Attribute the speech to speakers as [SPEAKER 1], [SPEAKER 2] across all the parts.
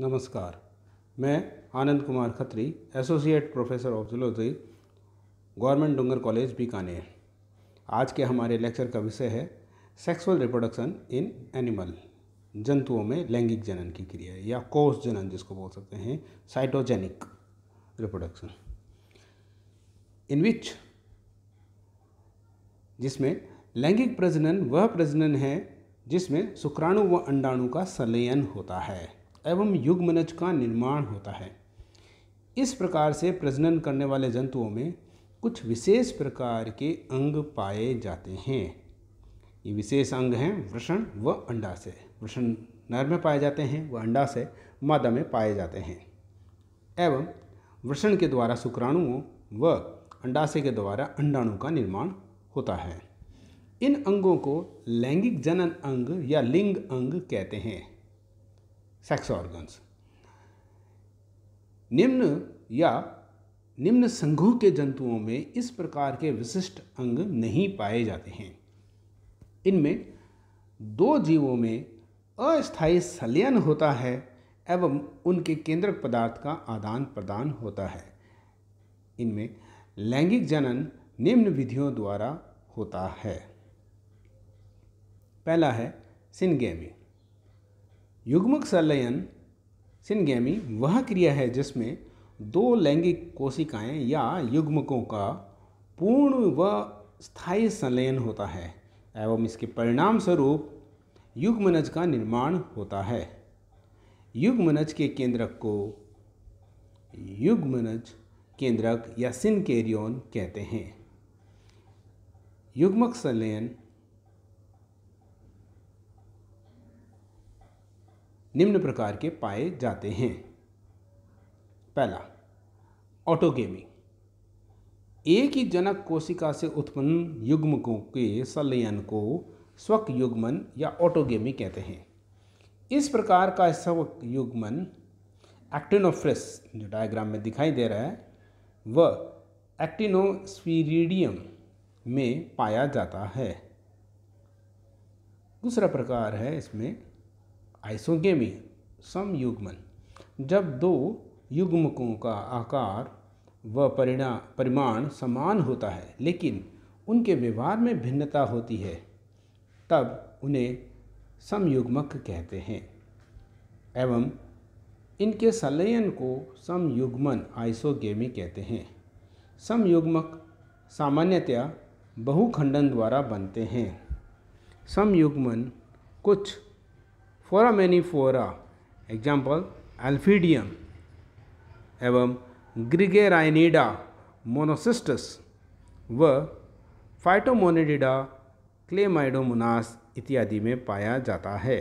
[SPEAKER 1] नमस्कार मैं Anand Kumar Khatri associate professor of zoology government Dungar college Bikaner आज के हमारे लेक्चर का विषय है सेक्सुअल रिप्रोडक्शन इन एनिमल जंतुओं में लैंगिक जनन की क्रिया या कोष जनन जिसको बोल सकते हैं साइटोजेनिक रिप्रोडक्शन इन विच जिसमें लैंगिक प्रजनन वह प्रजनन है जिसमें शुक्राणु व अंडाणु का संलयन होता है एवं युग्मनज का निर्माण होता है इस प्रकार से प्रजनन करने वाले जंतुओं में कुछ विशेष प्रकार के अंग पाए जाते हैं ये विशेष अंग हैं वृषण व अंडाशय वृषण नर में पाए जाते हैं व अंडाशय मादा में पाए जाते हैं एवं वृषण के द्वारा शुक्राणुओं व अंडाशय के द्वारा अंडाणु का निर्माण होता है इन अंगों को लैंगिक जनन अंग या लिंग अंग कहते हैं सेक्स ऑर्गन्स निम्न या निम्न संघों के जंतुओं में इस प्रकार के विशिष्ट अंग नहीं पाए जाते हैं इनमें दो जीवों में अस्थायी सलयन होता है एवं उनके केंद्रक पदार्थ का आदान प्रदान होता है इनमें लैंगिक जनन निम्न विधियों द्वारा होता है पहला है सिनगेमी युग्मक संलयन सिनगेमी वह क्रिया है जिसमें दो लैंगिक कोशिकाएं या युग्मकों का पूर्ण व स्थायी संलयन होता है एवं इसके परिणाम स्वरूप युग्मनज का निर्माण होता है युग्मनज के केंद्रक को युग्मनज केंद्रक या सिनकेरियोन कहते हैं युग्मक संलयन निम्न प्रकार के पाए जाते हैं पहला ऑटोगेमी एक ही जनक कोशिका से उत्पन्न युग्मकों के संलयन को स्वक युग्मन या ऑटोगेमी कहते हैं इस प्रकार का स्वक युग्मन एक्टिनोफ्रेस जो डायग्राम में दिखाई दे रहा है वह एक्टिनोस्फीरिडियम में पाया जाता है दूसरा प्रकार है इसमें आइसोगेमी समयुग्मन जब दो युग्मकों का आकार व परिणाम परिमाण समान होता है लेकिन उनके व्यवहार में भिन्नता होती है तब उन्हें समयुग्मक कहते हैं एवं इनके संलयन को समयुग्मन आइसोगेमी कहते हैं समयुग्मक सामान्यतया बहुखंडन द्वारा बनते हैं समयुग्मन कुछ फॉरा मैनी फोरा एग्जाम्पल एल्फीडियम एवं ग्रिगेराइनिडा मोनोसिस्टस व फाइटोमोनिडिडा क्लेमाइडोमोनास इत्यादि में पाया जाता है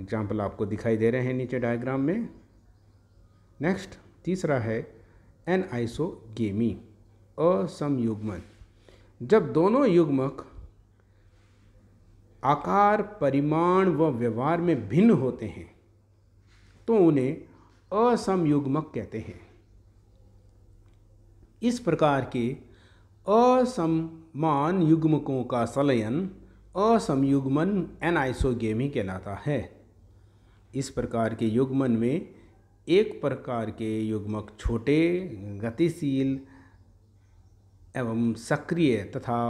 [SPEAKER 1] एग्जाम्पल आपको दिखाई दे रहे हैं नीचे डायग्राम में नेक्स्ट तीसरा है एन आइसो गेमी असमयुग्मन जब दोनों युग्मक आकार परिमाण व व्यवहार में भिन्न होते हैं तो उन्हें असमयुग्मक कहते हैं इस प्रकार के असमान युग्मकों का संलयन असमयुग्मन ही कहलाता है इस प्रकार के युग्मन में एक प्रकार के युग्मक छोटे गतिशील एवं सक्रिय तथा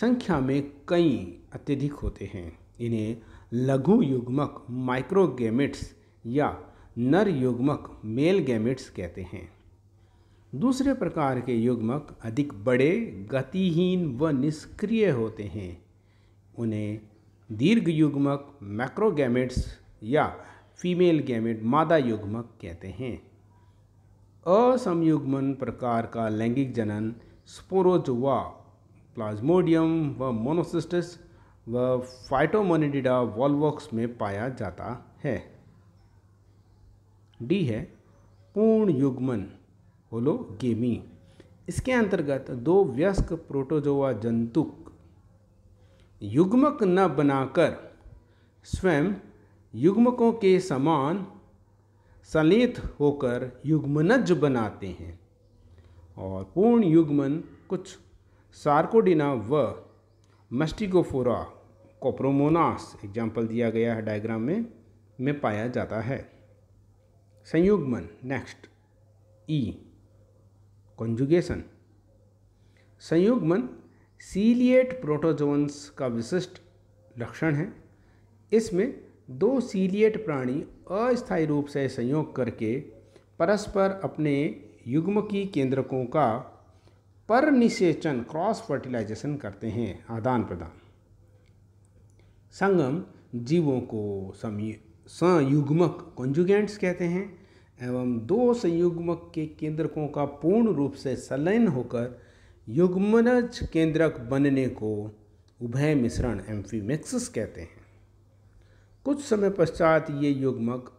[SPEAKER 1] संख्या में कई अत्यधिक होते हैं इन्हें लघु युग्मक माइक्रोगेमेट्स या नर युग्मक मेल गैमिट्स कहते हैं दूसरे प्रकार के युग्मक अधिक बड़े गतिहीन व निष्क्रिय होते हैं उन्हें दीर्घ युग्मक मैक्रोगेमिट्स या फीमेल गैमिट मादा युग्मक कहते हैं असमयुग्मन प्रकार का लैंगिक जनन स्पोरोजवा प्लाज्मोडियम व मोनोसिस्टिस व फाइटोमोनिडिडा वॉलवॉक्स में पाया जाता है डी है पूर्ण युग्मन होलोगेमी इसके अंतर्गत दो व्यस्क प्रोटोजोआ जंतुक युग्मक न बनाकर स्वयं युग्मकों के समान संलित होकर युग्मनज बनाते हैं और पूर्ण युग्मन कुछ सार्कोडिना व मस्टिगोफोरा कोप्रोमोनास एग्जाम्पल दिया गया है डायग्राम में में पाया जाता है संयुग्मन नेक्स्ट ई कंजुगेशन संयुग्मन सीलिएट प्रोटोजोन्स का विशिष्ट लक्षण है इसमें दो सीलिएट प्राणी अस्थायी रूप से संयोग करके परस्पर अपने युग्म की केंद्रकों का परनिषेचन क्रॉस फर्टिलाइजेशन करते हैं आदान प्रदान संगम जीवों को संयुग्मक कंजुगेंट्स कहते हैं एवं दो संयुग्मक के केंद्रकों का पूर्ण रूप से संलयन होकर युग्मनज केंद्रक बनने को उभय मिश्रण एम्फीमेक्सिस कहते हैं कुछ समय पश्चात ये युग्मक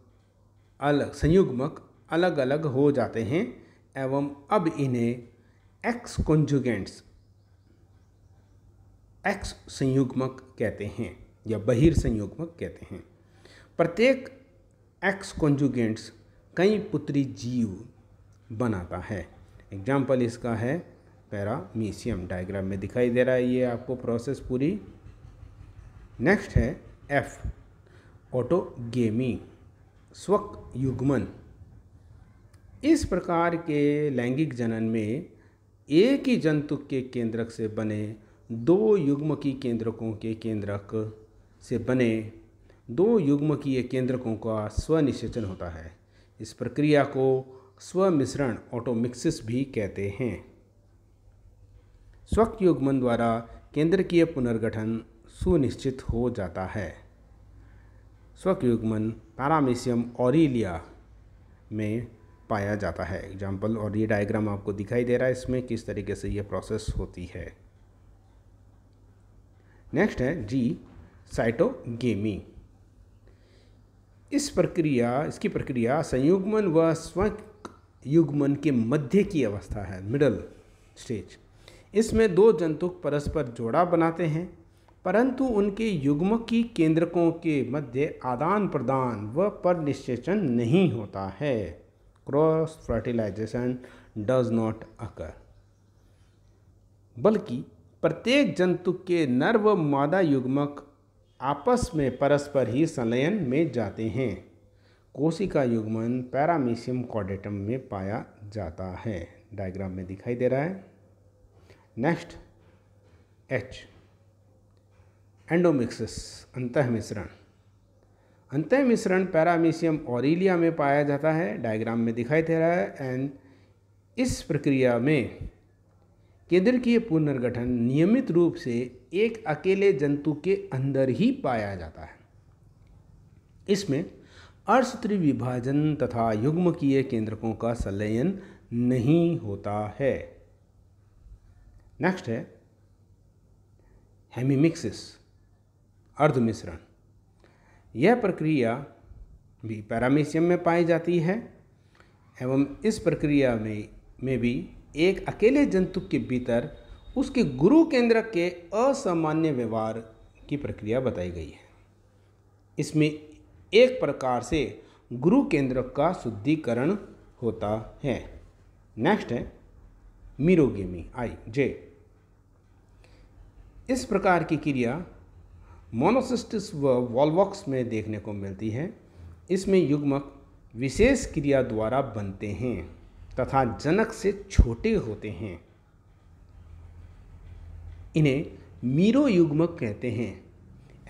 [SPEAKER 1] अलग संयुग्मक अलग अलग हो जाते हैं एवं अब इन्हें एक्स कंजुगेंट्स एक्स संयुग्मक कहते हैं या बहिर संयुग्मक कहते हैं प्रत्येक एक्स कॉन्जुगेंट्स कई पुत्री जीव बनाता है एग्जाम्पल इसका है पैरामीशियम डायग्राम में दिखाई दे रहा है ये आपको प्रोसेस पूरी नेक्स्ट है एफ ऑटोगेमी स्वक युग्मन इस प्रकार के लैंगिक जनन में एक ही जंतु के केंद्रक से बने दो युग्म की केंद्रकों के केंद्रक से बने दो युग्मकीय केंद्रकों का स्वनिषेचन होता है इस प्रक्रिया को स्वमिश्रण ऑटोमिक्सिस भी कहते हैं स्वक युग्मन द्वारा केंद्रकीय पुनर्गठन सुनिश्चित हो जाता है स्वक युग्मन पैरामिशियम ऑरिलिया में पाया जाता है एग्जाम्पल और ये डायग्राम आपको दिखाई दे रहा है इसमें किस तरीके से ये प्रोसेस होती है नेक्स्ट है जी साइटोगेमी इस प्रक्रिया इसकी प्रक्रिया संयुग्मन व युग्मन के मध्य की अवस्था है मिडल स्टेज इसमें दो जंतु परस्पर जोड़ा बनाते हैं परंतु उनके युग्म की केंद्रकों के मध्य आदान प्रदान व पर निश्चेचन नहीं होता है cross fertilisation does not occur बल्कि प्रत्येक जंतु के नर व मादा युग्मक आपस में परस्पर ही संलयन में जाते हैं कोशिका युग्मन पैरामीशियम कॉडेटम में पाया जाता है डायग्राम में दिखाई दे रहा है नेक्स्ट एच एंडोमिक्सिस अंत मिश्रण अंत मिश्रण पैरामीशियम ऑरिलिया में पाया जाता है डायग्राम में दिखाई दे रहा है एंड इस प्रक्रिया में की पुनर्गठन नियमित रूप से एक अकेले जंतु के अंदर ही पाया जाता है इसमें विभाजन तथा युग्मकीय केंद्रकों का संलयन नहीं होता है नेक्स्ट है हेमीमिक्सिस अर्धमिश्रण यह प्रक्रिया भी पैरामीशियम में पाई जाती है एवं इस प्रक्रिया में में भी एक अकेले जंतु के भीतर उसके गुरु केंद्र के असामान्य व्यवहार की प्रक्रिया बताई गई है इसमें एक प्रकार से गुरु केंद्र का शुद्धिकरण होता है नेक्स्ट है मीरोगेमी आई जे इस प्रकार की क्रिया मोनोसिस्टिस व वॉलवॉक्स में देखने को मिलती है इसमें युग्मक विशेष क्रिया द्वारा बनते हैं तथा जनक से छोटे होते हैं इन्हें मीरो युग्मक कहते हैं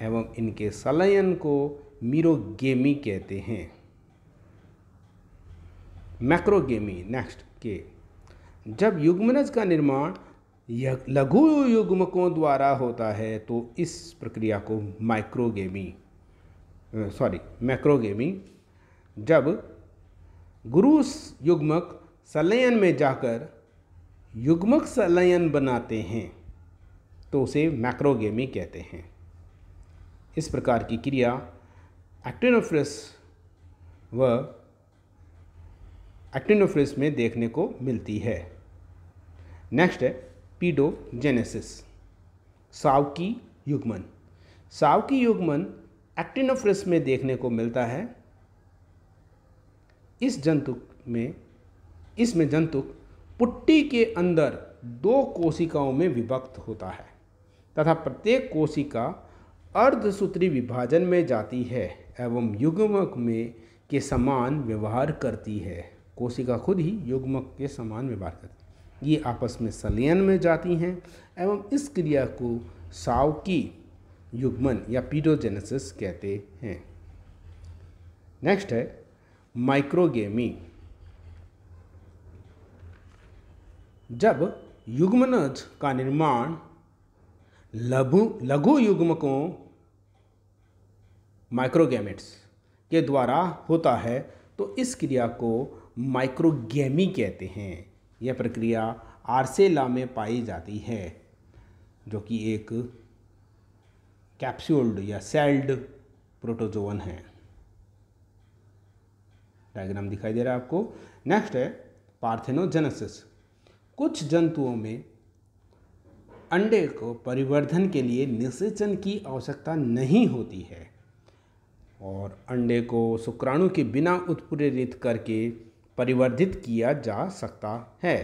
[SPEAKER 1] एवं इनके सलयन को मीरोगेमी कहते हैं मैक्रोगेमी नेक्स्ट के जब युग्मनज का निर्माण लघु युग्मकों द्वारा होता है तो इस प्रक्रिया को माइक्रोगेमी सॉरी मैक्रोगेमी जब गुरु युग्मक संलयन में जाकर युग्मक संलयन बनाते हैं तो उसे मैक्रोगेमी कहते हैं इस प्रकार की क्रिया एक्टिनोफ्रिस व एक्टिनोफ्रिस में देखने को मिलती है नेक्स्ट है पीडोजेनेसिस साव की युग्मन साव की युग्मन एक्टिनोफ्रिस में देखने को मिलता है इस जंतु में इसमें जंतुक पुट्टी के अंदर दो कोशिकाओं में विभक्त होता है तथा प्रत्येक कोशिका अर्धसूत्री विभाजन में जाती है एवं युग्मक में के समान व्यवहार करती है कोशिका खुद ही युग्मक के समान व्यवहार करती है ये आपस में सलयन में जाती हैं एवं इस क्रिया को सावकी युग्मन या पीडोजेनेसिस कहते हैं नेक्स्ट है माइक्रोगेमी जब युग्मनज का निर्माण लघु लघु युग्मकों माइक्रोगेमेट्स के द्वारा होता है तो इस क्रिया को माइक्रोगेमी कहते हैं यह प्रक्रिया आर्सेला में पाई जाती है जो कि एक कैप्सूल्ड या सेल्ड प्रोटोजोवन है डायग्राम दिखाई दे रहा है आपको नेक्स्ट है पार्थेनोजेनेसिस कुछ जंतुओं में अंडे को परिवर्धन के लिए निषेचन की आवश्यकता नहीं होती है और अंडे को शुक्राणु के बिना उत्प्रेरित करके परिवर्धित किया जा सकता है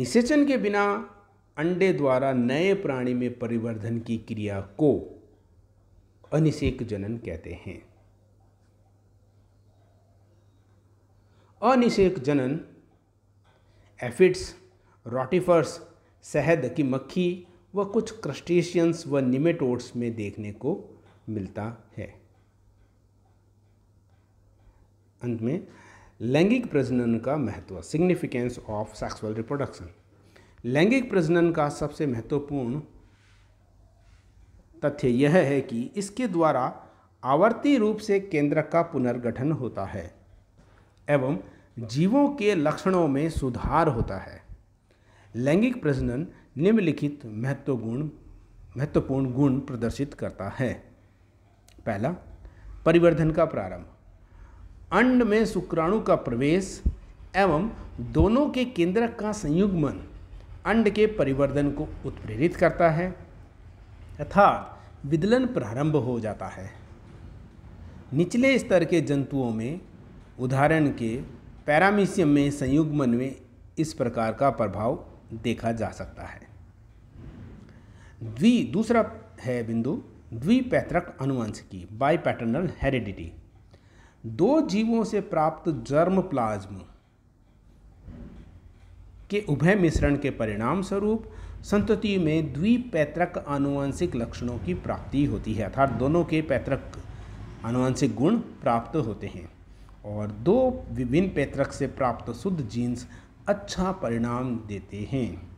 [SPEAKER 1] निषेचन के बिना अंडे द्वारा नए प्राणी में परिवर्धन की क्रिया को अनिषेक जनन कहते हैं अनिषेक जनन एफिड्स रोटिफर्स शहद की मक्खी व कुछ क्रस्टेशियंस व निमेटोड्स में देखने को मिलता है अंत में लैंगिक प्रजनन का महत्व सिग्निफिकेंस ऑफ सेक्सुअल रिप्रोडक्शन लैंगिक प्रजनन का सबसे महत्वपूर्ण तथ्य यह है कि इसके द्वारा आवर्ती रूप से केंद्र का पुनर्गठन होता है एवं जीवों के लक्षणों में सुधार होता है लैंगिक प्रजनन निम्नलिखित महत्वपूर्ण महत्वपूर्ण गुण प्रदर्शित करता है पहला परिवर्धन का प्रारंभ अंड में शुक्राणु का प्रवेश एवं दोनों के केंद्रक का संयुग्मन अंड के परिवर्धन को उत्प्रेरित करता है अर्थात विदलन प्रारंभ हो जाता है निचले स्तर के जंतुओं में उदाहरण के पैरामीशियम में संयुग्मन में इस प्रकार का प्रभाव देखा जा सकता है द्वि दूसरा है बिंदु द्विपैतृक की बाई पैटर्नल हेरिडिटी दो जीवों से प्राप्त जर्म प्लाज्म के उभय मिश्रण के परिणाम स्वरूप संतति में द्विपैतृक आनुवंशिक लक्षणों की प्राप्ति होती है अर्थात दोनों के पैतृक आनुवंशिक गुण प्राप्त होते हैं और दो विभिन्न पैतृक से प्राप्त शुद्ध जीन्स अच्छा परिणाम देते हैं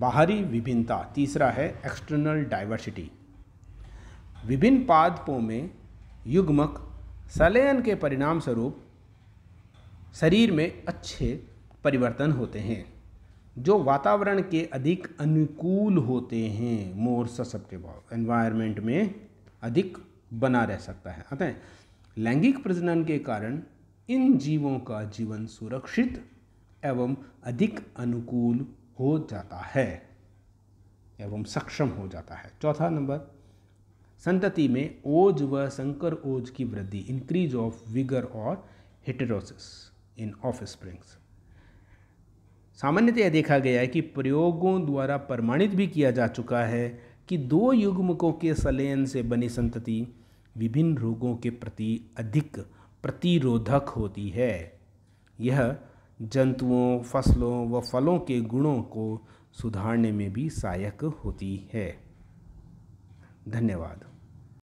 [SPEAKER 1] बाहरी विभिन्नता तीसरा है एक्सटर्नल डाइवर्सिटी विभिन्न पादपों में युग्मक सलयन के परिणाम स्वरूप शरीर में अच्छे परिवर्तन होते हैं जो वातावरण के अधिक अनुकूल होते हैं मोर ससेप्टेबल एनवायरनमेंट में अधिक बना रह सकता है अतः लैंगिक प्रजनन के कारण इन जीवों का जीवन सुरक्षित एवं अधिक अनुकूल हो जाता है एवं सक्षम हो जाता है चौथा नंबर संतति में ओज व संकर ओज की वृद्धि इंक्रीज ऑफ विगर और हिटेरोसिस इन ऑफ स्प्रिंग्स सामान्यतः देखा गया है कि प्रयोगों द्वारा प्रमाणित भी किया जा चुका है कि दो युग्मकों के सलेन से बनी संतति विभिन्न रोगों के प्रति अधिक प्रतिरोधक होती है यह जंतुओं फसलों व फलों के गुणों को सुधारने में भी सहायक होती है धन्यवाद